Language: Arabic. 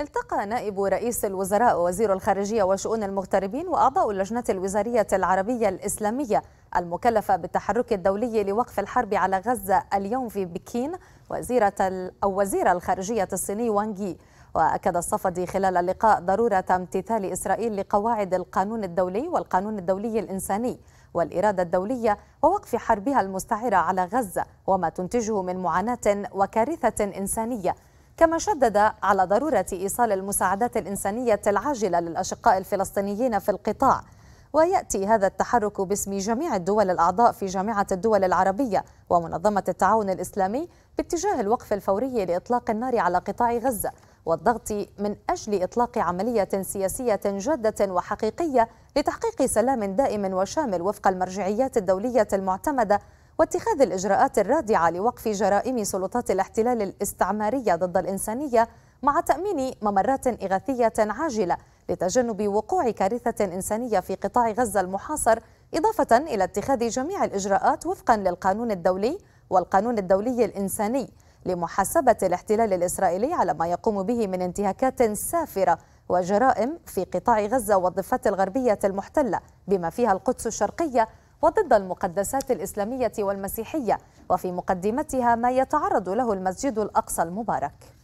التقى نائب رئيس الوزراء ووزير الخارجية وشؤون المغتربين وأعضاء اللجنة الوزارية العربية الإسلامية المكلفة بالتحرك الدولي لوقف الحرب على غزة اليوم في بكين وزيرة أو وزير الخارجية الصيني وانغي وأكد الصفدي خلال اللقاء ضرورة امتثال إسرائيل لقواعد القانون الدولي والقانون الدولي الإنساني والإرادة الدولية ووقف حربها المستعرة على غزة وما تنتجه من معاناة وكارثة إنسانية كما شدد على ضرورة إيصال المساعدات الإنسانية العاجلة للأشقاء الفلسطينيين في القطاع ويأتي هذا التحرك باسم جميع الدول الأعضاء في جامعة الدول العربية ومنظمة التعاون الإسلامي باتجاه الوقف الفوري لإطلاق النار على قطاع غزة والضغط من أجل إطلاق عملية سياسية جادة وحقيقية لتحقيق سلام دائم وشامل وفق المرجعيات الدولية المعتمدة واتخاذ الإجراءات الرادعة لوقف جرائم سلطات الاحتلال الاستعمارية ضد الإنسانية مع تأمين ممرات إغاثية عاجلة لتجنب وقوع كارثة إنسانية في قطاع غزة المحاصر إضافة إلى اتخاذ جميع الإجراءات وفقا للقانون الدولي والقانون الدولي الإنساني لمحاسبة الاحتلال الإسرائيلي على ما يقوم به من انتهاكات سافرة وجرائم في قطاع غزة والضفة الغربية المحتلة بما فيها القدس الشرقية وضد المقدسات الإسلامية والمسيحية وفي مقدمتها ما يتعرض له المسجد الأقصى المبارك